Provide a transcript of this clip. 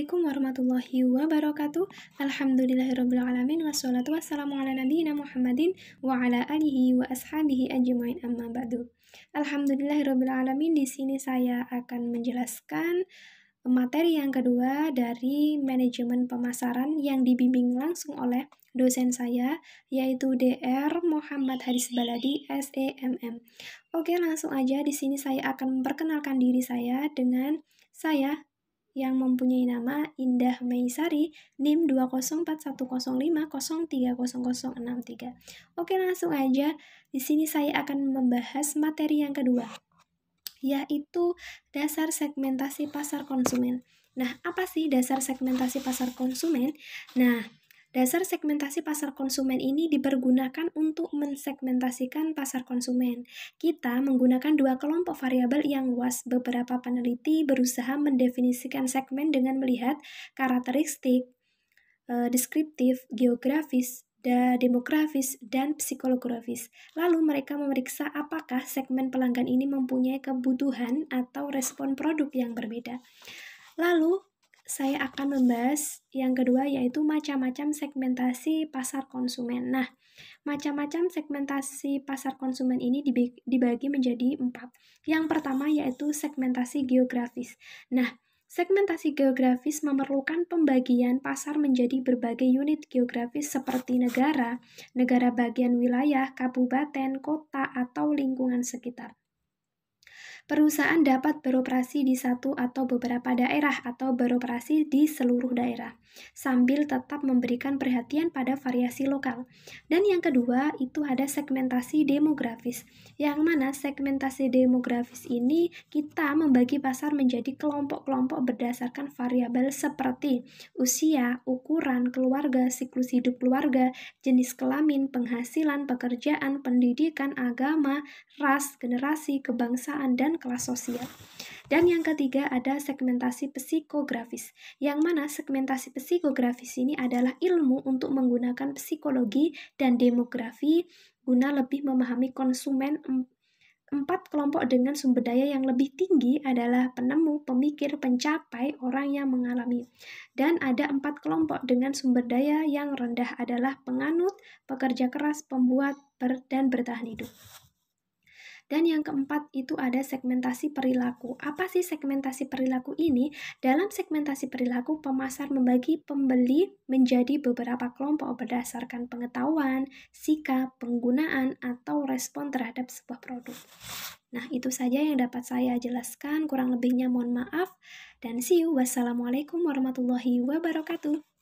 Assalamualaikum warahmatullahi wabarakatuh Alhamdulillahirrabbilalamin Wassalatu wassalamu ala nabiyina Muhammadin Wa ala alihi wa ashabihi ajumain amma ba'du Alhamdulillahirrabbilalamin Di sini saya akan menjelaskan Materi yang kedua dari manajemen pemasaran yang dibimbing langsung oleh dosen saya yaitu DR Muhammad Haris Baladi SEMM. Oke, langsung aja di sini saya akan memperkenalkan diri saya dengan saya yang mempunyai nama Indah Meisari NIM 20410503063. Oke, langsung aja. Di sini saya akan membahas materi yang kedua, yaitu dasar segmentasi pasar konsumen. Nah, apa sih dasar segmentasi pasar konsumen? Nah, Dasar segmentasi pasar konsumen ini dipergunakan untuk mensegmentasikan pasar konsumen. Kita menggunakan dua kelompok variabel yang luas. Beberapa peneliti berusaha mendefinisikan segmen dengan melihat karakteristik, eh, deskriptif, geografis, da demografis, dan psikologis. Lalu mereka memeriksa apakah segmen pelanggan ini mempunyai kebutuhan atau respon produk yang berbeda. Lalu saya akan membahas yang kedua yaitu macam-macam segmentasi pasar konsumen. Nah, macam-macam segmentasi pasar konsumen ini dibagi menjadi empat. Yang pertama yaitu segmentasi geografis. Nah, segmentasi geografis memerlukan pembagian pasar menjadi berbagai unit geografis seperti negara, negara bagian wilayah, kabupaten, kota, atau lingkungan sekitar. Perusahaan dapat beroperasi di satu atau beberapa daerah atau beroperasi di seluruh daerah, sambil tetap memberikan perhatian pada variasi lokal. Dan yang kedua, itu ada segmentasi demografis, yang mana segmentasi demografis ini kita membagi pasar menjadi kelompok-kelompok berdasarkan variabel seperti usia, ukuran, keluarga, siklus hidup keluarga, jenis kelamin, penghasilan, pekerjaan, pendidikan, agama, ras, generasi, kebangsaan, dan kelas sosial. Dan yang ketiga ada segmentasi psikografis, yang mana segmentasi psikografis ini adalah ilmu untuk menggunakan psikologi dan demografi guna lebih memahami konsumen Empat kelompok dengan sumber daya yang lebih tinggi adalah penemu, pemikir, pencapai, orang yang mengalami. Dan ada empat kelompok dengan sumber daya yang rendah adalah penganut, pekerja keras, pembuat, dan bertahan hidup. Dan yang keempat itu ada segmentasi perilaku. Apa sih segmentasi perilaku ini? Dalam segmentasi perilaku, pemasar membagi pembeli menjadi beberapa kelompok berdasarkan pengetahuan, sikap, penggunaan, atau respon terhadap sebuah produk. Nah, itu saja yang dapat saya jelaskan. Kurang lebihnya mohon maaf. Dan see you. Wassalamualaikum warahmatullahi wabarakatuh.